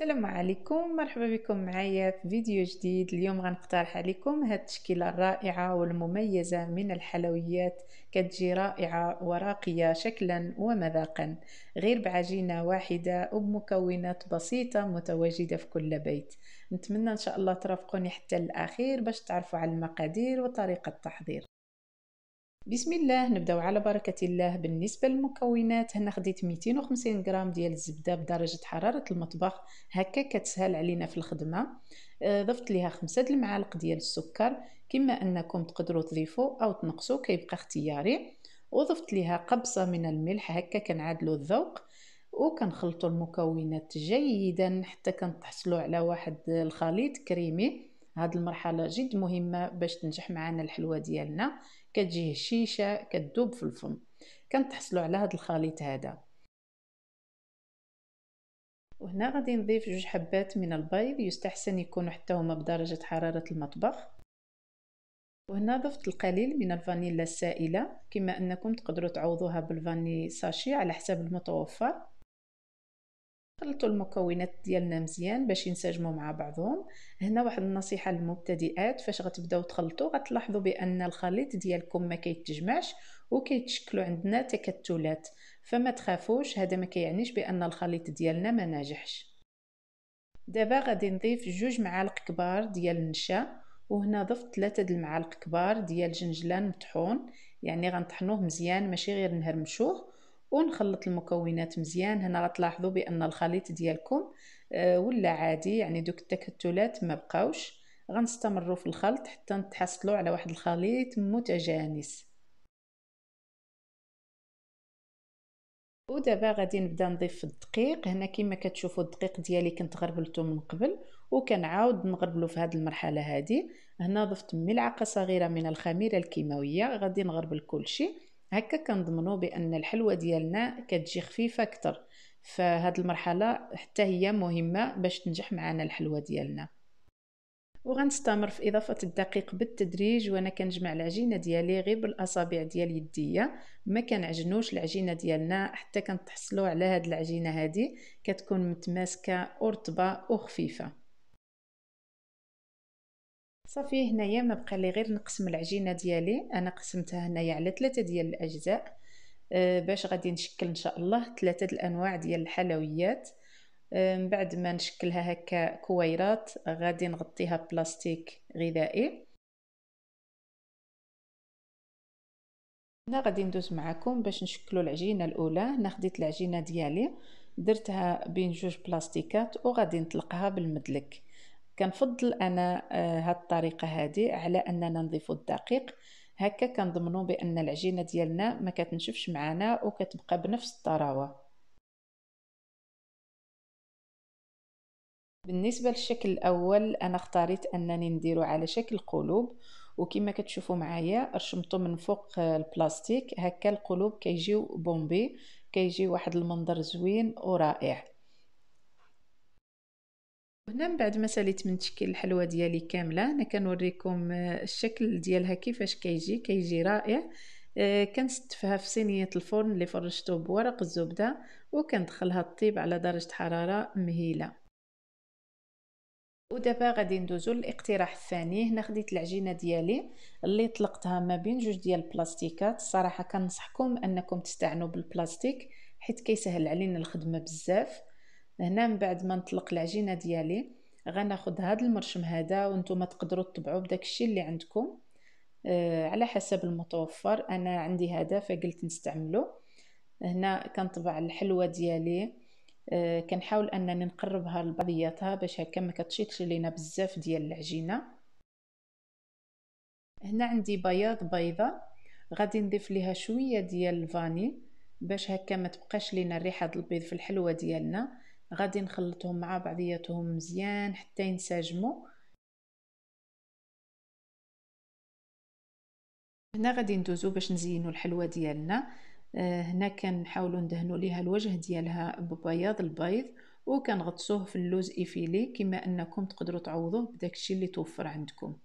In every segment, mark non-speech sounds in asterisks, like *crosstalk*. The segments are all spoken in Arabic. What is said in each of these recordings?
السلام عليكم مرحبا بكم معايا في فيديو جديد اليوم غنقترح عليكم هذه التشكيله الرائعه والمميزه من الحلويات كتجي رائعه وراقيه شكلا ومذاقا غير بعجينه واحده وبمكونات بسيطه متواجده في كل بيت نتمنى ان شاء الله ترافقوني حتى الاخير باش تعرفوا على المقادير وطريقه التحضير بسم الله نبداو على بركه الله بالنسبه للمكونات هنا خديت 250 غرام ديال الزبده بدرجه حراره المطبخ هكا كتسهل علينا في الخدمه آه، ضفت ليها خمسة المعالق ديال السكر كما انكم تقدروا تضيفوا او تنقصوا كيبقى اختياري وضفت ليها قبصه من الملح هكا كنعادلوا الذوق وكنخلطوا المكونات جيدا حتى كنتحصلوا على واحد الخليط كريمي هاد المرحله جد مهمه باش تنجح معنا الحلوه ديالنا كتجي هشيشه كتدوب في الفم كنتحصلوا على هاد الخليط هذا وهنا غادي نضيف جوج حبات من البيض يستحسن يكونوا حتى هما بدرجه حراره المطبخ وهنا ضفت القليل من الفانيلا السائله كما انكم تقدروا تعوضوها بالفاني ساشي على حسب المتوفر خلطوا المكونات ديالنا مزيان باش ينسجموا مع بعضهم هنا واحد النصيحه للمبتدئات فاش غتبداو تخلطوا غتلاحظوا بان الخليط ديالكم ما كيتجمعش وكيتشكلوا عندنا تكتلات فما تخافوش هذا ما كيعنيش بان الخليط ديالنا ما ناجحش دابا غادي نضيف جوج معالق كبار ديال النشا وهنا ضفت ثلاثة د المعالق كبار ديال الجنجلان مطحون يعني غنطحنوه مزيان ماشي غير نهرمشوه ونخلط المكونات مزيان هنا غتلاحظوا بان الخليط ديالكم آه، ولا عادي يعني دوك التكتلات ما بقاوش غنستمروا في الخلط حتى نتحصلوا على واحد الخليط متجانس ودابا غادي نبدا نضيف الدقيق هنا كما كتشوفوا الدقيق ديالي كنت غربلته من قبل وكنعاود نغربلو في هذه المرحله هذه هنا ضفت ملعقه صغيره من الخميره الكيماويه غادي نغربل كلشي هكا كنضمنوا بان الحلوه ديالنا كتجي خفيفه اكثر فهاد المرحله حتى هي مهمه باش تنجح معنا الحلوه ديالنا وغنستمر في اضافه الدقيق بالتدريج وانا كنجمع العجينه ديالي غير بالاصابع ديال يديا ما كنعجنوش العجينه ديالنا حتى كنتحصلوا على هاد العجينه هادي كتكون متماسكه ورطبه وخفيفه صافي هنايا ما بقى لي غير نقسم العجينه ديالي انا قسمتها هنايا على ثلاثه ديال الاجزاء أه، باش غادي نشكل ان شاء الله ثلاثه الانواع ديال الحلويات أه، من بعد ما نشكلها هكا كويرات غادي نغطيها بلاستيك غذائي هنا غادي ندوز معكم باش نشكلو العجينه الاولى هنا خديت العجينه ديالي درتها بين جوج بلاستيكات وغادي نطلقها بالمدلك كنفضل انا آه، هاد الطريقه هذه على اننا نضيفو الدقيق هكا كنضمنوا بان العجينه ديالنا ما كتنشفش معنا وكتبقى بنفس الطراوه بالنسبه للشكل الاول انا اختاريت انني نديرو على شكل قلوب وكما كتشوفوا معايا رشمته من فوق آه، البلاستيك هكا القلوب كيجيو بومبي كيجي واحد المنظر زوين ورائع هنا من بعد ما ساليت من تشكيل الحلوه ديالي كامله انا كنوريكم آه، الشكل ديالها كيفاش كيجي كيجي رائع آه، كنستفها في صينيه الفرن اللي فرشته بورق الزبده وكندخلها طيب على درجه حراره مهيله ودابا غادي ندوزو للاقتراح الثاني هنا خديت العجينه ديالي اللي طلقتها ما بين جوج ديال البلاستيكات الصراحه كنصحكم انكم تستعنوا بالبلاستيك حيت كيسهل علينا الخدمه بزاف هنا من بعد ما نطلق العجينه ديالي غناخد هذا المرشم هذا وانتم تقدروا تطبعوا بداك الشيء اللي عندكم آه على حسب المتوفر انا عندي هذا فقلت نستعمله هنا كنطبع الحلوه ديالي آه كنحاول انني نقربها لبعضياتها باش هكا ما كتشيطش لينا بزاف ديال العجينه هنا عندي بياض بيضه غادي نضيف ليها شويه ديال الفاني باش هكا ما تبقاش لينا الريحه البيض في الحلوه ديالنا غادي نخلطهم مع بعضياتهم مزيان حتى ينسجموا هنا غادي ندوزو باش نزينو الحلوه ديالنا آه، هنا كنحاولوا ندهنوا ليها الوجه ديالها ببياض البيض وكنغطسوه في اللوز ايفيلي كما انكم تقدروا تعوضوه بداكشي اللي توفر عندكم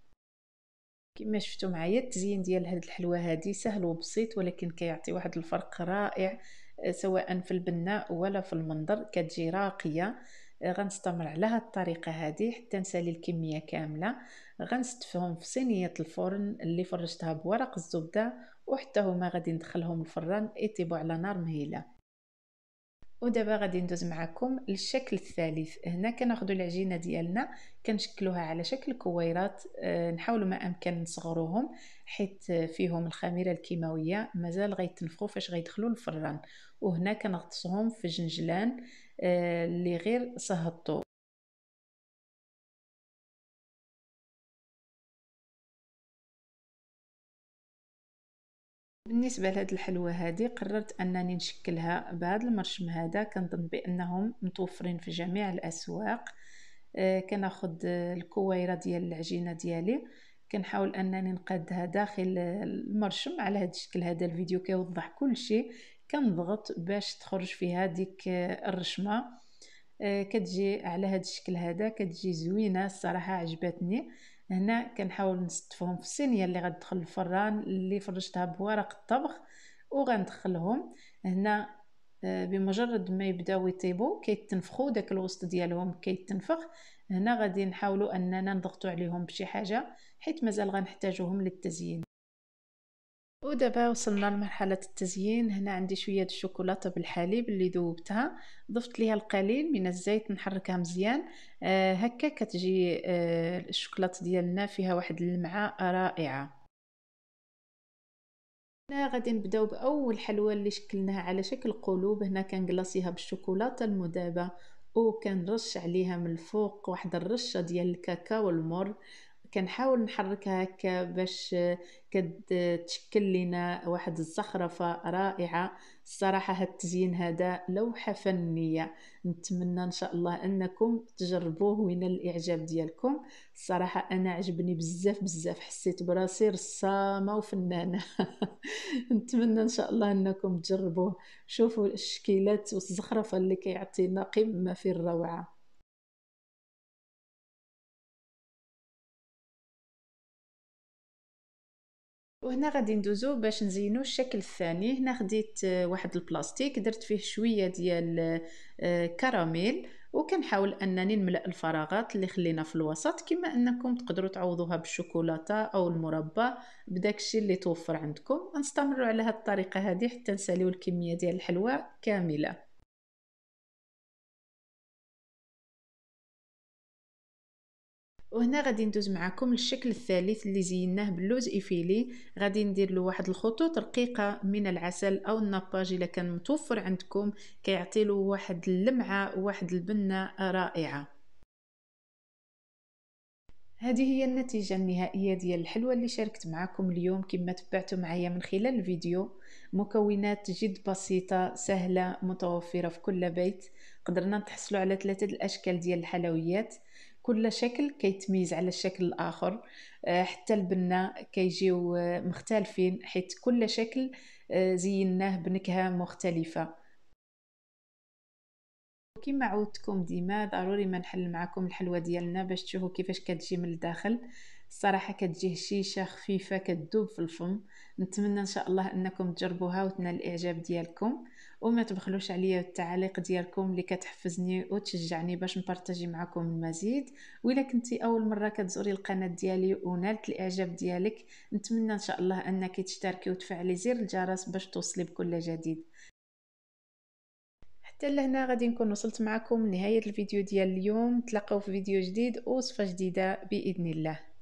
كما شفتوا معايا التزيين ديال هذه الحلوه هذه سهل وبسيط ولكن كيعطي واحد الفرق رائع آه، سواء في البناء ولا في المنظر كتجي راقيه آه، غنستمر على هاد الطريقه هذه حتى نسالي الكميه كامله غنستفهم في صينيه الفرن اللي فرشتها بورق الزبده وحتى هما غادي ندخلهم الفران يطيبوا على نار مهيله ودابا غادي ندوز معكم للشكل الثالث هنا كناخذوا العجينه ديالنا كنشكلوها على شكل كويرات أه نحاولوا ما امكن نصغروهم حيت فيهم الخميره الكيماويه مازال غيتنفخوا فاش غيدخلوا الفران وهنا كنغطسهم في جنجلان اللي آه، غير صهدتو بالنسبه لهاد الحلوه هذه قررت انني نشكلها بهذا المرشم هذا كنظن بانهم متوفرين في جميع الاسواق آه، كناخذ الكويره ديال العجينه ديالي كنحاول انني نقادها داخل المرشم على هذا الشكل هذا الفيديو كيوضح كل شيء كنضغط باش تخرج فيها ديك الرشمه آه، كتجي على هذا الشكل هذا كتجي زوينه الصراحه عجبتني هنا كنحاول نستفهم في الصينيه اللي غتدخل الفران اللي فرشتها بورق الطبخ وغندخلهم هنا آه، بمجرد ما يبداو يطيبوا كيتنفخوا داك الوسط ديالهم كيتنفخ هنا غادي نحاولوا اننا نضغطوا عليهم بشي حاجه حيت مازال غنحتاجوهم للتزيين ودابا وصلنا لمرحله التزيين هنا عندي شويه الشوكولاته بالحليب اللي ذوبتها ضفت ليها القليل من الزيت نحركها مزيان آه هكا كتجي آه الشوكولاته ديالنا فيها واحد اللمعه رائعه هنا غادي نبداو باول حلوه اللي شكلناها على شكل قلوب هنا كنجلاصيها بالشوكولاته المذابه وكنرش عليها من الفوق واحد الرشه ديال الكاكاو المر كنحاول نحركها هكا باش كتشكل لنا واحد الزخرفة رائعة الصراحة هاد التزيين هذا لوحة فنية نتمنى ان شاء الله انكم تجربوه وين الاعجاب ديالكم الصراحة انا عجبني بزاف بزاف حسيت براسي رسامة وفنانة *laughs* نتمنى ان شاء الله انكم تجربوه شوفوا الشكيلات والزخرفة اللي كيعطينا قمة في الروعة وهنا غادي ندوزو باش نزينو الشكل الثاني هنا خديت آه، واحد البلاستيك درت فيه شويه ديال آه، كراميل وكنحاول انني نملا الفراغات اللي خلينا في الوسط كما انكم تقدروا تعوضوها بالشوكولاته او المربى بداكشي الشيء اللي توفر عندكم نستمروا على هذه الطريقه هذه حتى نساليو الكميه ديال الحلوى كامله وهنا غادي ندوز معكم للشكل الثالث اللي زيناه باللوز ايفيلي غادي ندير له واحد الخطوط رقيقه من العسل او النباج الا كان متوفر عندكم كيعطي له واحد اللمعه واحد البنه رائعه هذه هي النتيجة النهائية ديال الحلوى اللي شاركت معكم اليوم كما تبعتوا معايا من خلال الفيديو مكونات جد بسيطة سهلة متوفرة في كل بيت قدرنا نتحصلوا على ثلاثة الأشكال ديال الحلويات كل شكل كيتميز على الشكل الاخر آه، حتى البنه كيجيو آه، مختلفين حيت كل شكل آه، زيناه بنكهه مختلفه كما عودتكم ديما ضروري ما نحل معكم الحلوه ديالنا باش تشوفوا كيفاش كتجي من الداخل الصراحه كتجي هشيشه خفيفه كتذوب في الفم نتمنى ان شاء الله انكم تجربوها وتنال الاعجاب ديالكم وما تبخلوش عليا التعاليق ديالكم اللي كتحفزني وتشجعني باش نبارطاجي معكم المزيد وإلا كنتي اول مره كتزوري القناه ديالي ونالت الاعجاب ديالك نتمنى ان شاء الله انك تشتركي وتفعلي زر الجرس باش توصلي بكل جديد حتى لهنا غادي نكون وصلت معكم لنهايه الفيديو ديال اليوم نتلاقاو في فيديو جديد ووصفه جديده باذن الله